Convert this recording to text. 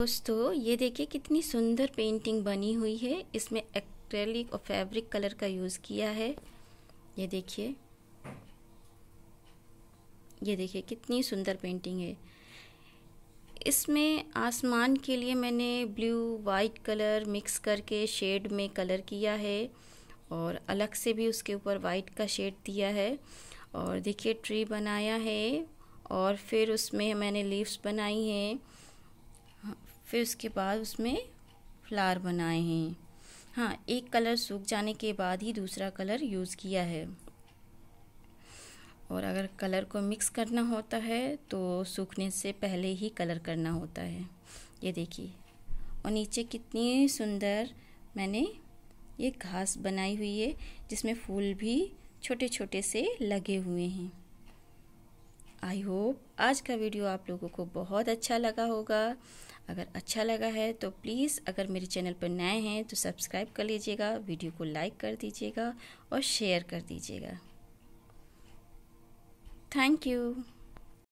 दोस्तों ये देखिए कितनी सुंदर पेंटिंग बनी हुई है इसमें एक्रेलिक और फैब्रिक कलर का यूज़ किया है ये देखिए ये देखिए कितनी सुंदर पेंटिंग है इसमें आसमान के लिए मैंने ब्लू वाइट कलर मिक्स करके शेड में कलर किया है और अलग से भी उसके ऊपर वाइट का शेड दिया है और देखिए ट्री बनाया है और फिर उसमें मैंने लीव्स बनाई हैं फिर उसके बाद उसमें फ्लावर बनाए हैं हाँ एक कलर सूख जाने के बाद ही दूसरा कलर यूज़ किया है और अगर कलर को मिक्स करना होता है तो सूखने से पहले ही कलर करना होता है ये देखिए और नीचे कितनी सुंदर मैंने ये घास बनाई हुई है जिसमें फूल भी छोटे छोटे से लगे हुए हैं आई होप आज का वीडियो आप लोगों को बहुत अच्छा लगा होगा अगर अच्छा लगा है तो प्लीज़ अगर मेरे चैनल पर नए हैं तो सब्सक्राइब कर लीजिएगा वीडियो को लाइक कर दीजिएगा और शेयर कर दीजिएगा थैंक यू